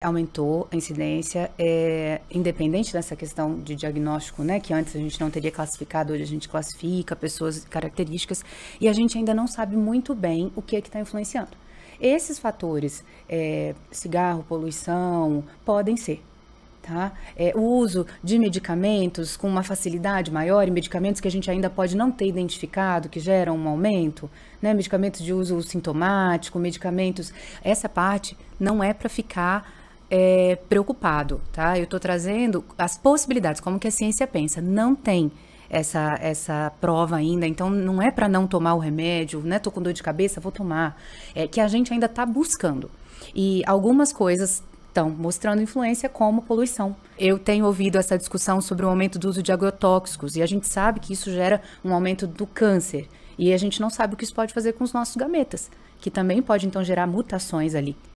aumentou a incidência, é, independente dessa questão de diagnóstico, né, que antes a gente não teria classificado, hoje a gente classifica pessoas, características, e a gente ainda não sabe muito bem o que é que está influenciando. Esses fatores, é, cigarro, poluição, podem ser. Tá? É, o uso de medicamentos com uma facilidade maior e medicamentos que a gente ainda pode não ter identificado, que geram um aumento, né? medicamentos de uso sintomático, medicamentos. Essa parte não é para ficar é, preocupado, tá? Eu estou trazendo as possibilidades, como que a ciência pensa. Não tem essa, essa prova ainda, então não é para não tomar o remédio, né? Tô com dor de cabeça, vou tomar. É que a gente ainda está buscando. E algumas coisas estão mostrando influência como poluição. Eu tenho ouvido essa discussão sobre o aumento do uso de agrotóxicos e a gente sabe que isso gera um aumento do câncer. E a gente não sabe o que isso pode fazer com os nossos gametas, que também pode então gerar mutações ali.